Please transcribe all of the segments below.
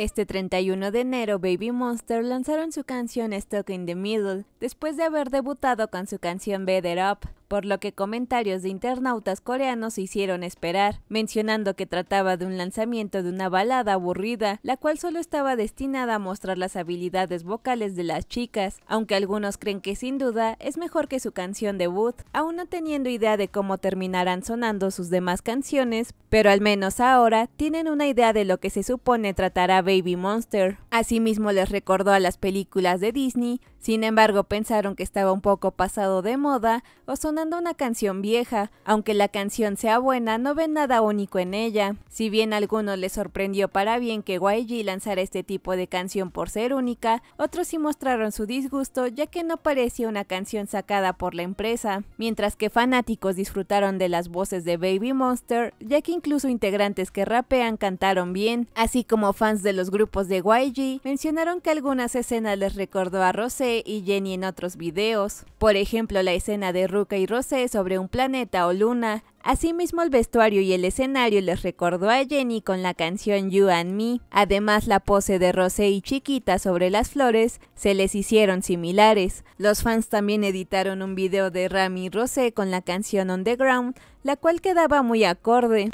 Este 31 de enero, Baby Monster lanzaron su canción Stuck in the Middle, después de haber debutado con su canción Better Up por lo que comentarios de internautas coreanos se hicieron esperar, mencionando que trataba de un lanzamiento de una balada aburrida, la cual solo estaba destinada a mostrar las habilidades vocales de las chicas, aunque algunos creen que sin duda es mejor que su canción debut, aún no teniendo idea de cómo terminarán sonando sus demás canciones, pero al menos ahora tienen una idea de lo que se supone tratará Baby Monster. Asimismo les recordó a las películas de Disney, sin embargo pensaron que estaba un poco pasado de moda o son una canción vieja. Aunque la canción sea buena, no ven nada único en ella. Si bien a algunos les sorprendió para bien que YG lanzara este tipo de canción por ser única, otros sí mostraron su disgusto ya que no parecía una canción sacada por la empresa. Mientras que fanáticos disfrutaron de las voces de Baby Monster, ya que incluso integrantes que rapean cantaron bien, así como fans de los grupos de YG mencionaron que algunas escenas les recordó a Rosé y Jenny en otros videos. Por ejemplo, la escena de Ruka y rosé sobre un planeta o luna. Asimismo, el vestuario y el escenario les recordó a Jenny con la canción You and Me. Además, la pose de Rosé y Chiquita sobre las flores se les hicieron similares. Los fans también editaron un video de Rami y Rosé con la canción On the Ground, la cual quedaba muy acorde.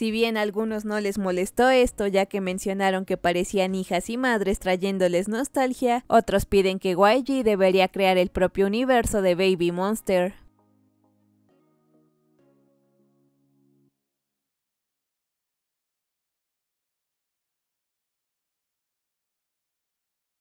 Si bien a algunos no les molestó esto, ya que mencionaron que parecían hijas y madres trayéndoles nostalgia, otros piden que YG debería crear el propio universo de Baby Monster.